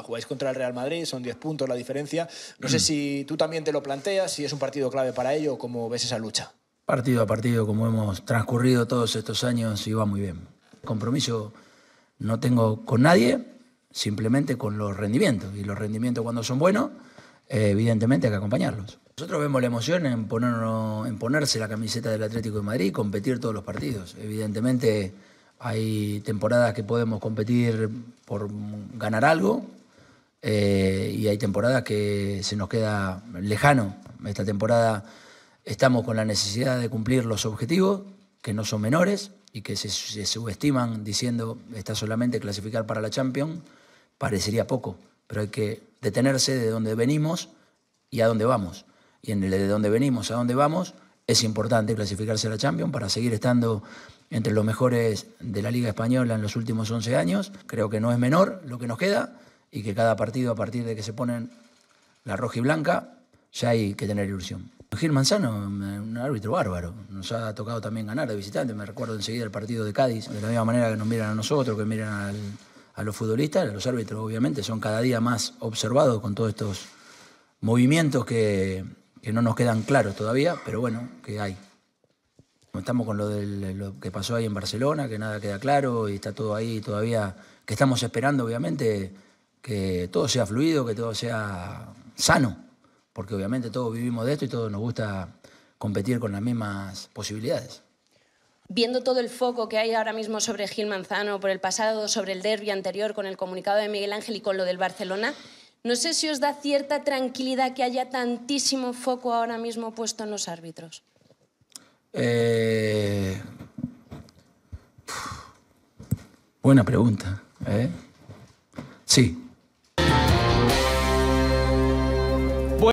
Jugáis contra el Real Madrid, son 10 puntos la diferencia. No sé mm. si tú también te lo planteas, si es un partido clave para ello o cómo ves esa lucha. Partido a partido, como hemos transcurrido todos estos años, y va muy bien. Compromiso no tengo con nadie, simplemente con los rendimientos. Y los rendimientos cuando son buenos, eh, evidentemente hay que acompañarlos. Nosotros vemos la emoción en, en ponerse la camiseta del Atlético de Madrid y competir todos los partidos. Evidentemente hay temporadas que podemos competir por ganar algo, eh, y hay temporadas que se nos queda lejano. Esta temporada estamos con la necesidad de cumplir los objetivos, que no son menores y que se, subestiman diciendo está solamente clasificar para la Champions, parecería poco, pero hay que detenerse de donde venimos y a dónde vamos. Y en el de dónde venimos a dónde vamos, es importante clasificarse a la Champions para seguir estando entre los mejores de la Liga Española en los últimos 11 años. Creo que no es menor lo que nos queda y que cada partido a partir de que se ponen la roja y blanca, ya hay que tener ilusión. Gil Manzano, un árbitro bárbaro, nos ha tocado también ganar de visitante, me recuerdo enseguida el partido de Cádiz, de la misma manera que nos miran a nosotros, que miran a los futbolistas, los árbitros obviamente son cada día más observados con todos estos movimientos que, no nos quedan claros todavía, pero bueno, que hay. Estamos con lo, lo que pasó ahí en Barcelona, que nada queda claro y está todo ahí todavía, que estamos esperando obviamente que todo sea fluido, que todo sea sano, porque obviamente todos vivimos de esto y todos nos gusta competir con las mismas posibilidades. Viendo todo el foco que hay ahora mismo sobre Gil Manzano, por el pasado, sobre el derby anterior, con el comunicado de Miguel Ángel y con lo del Barcelona, no sé si os da cierta tranquilidad que haya tantísimo foco ahora mismo puesto en los árbitros. Eh, buena pregunta. ¿eh? Sí,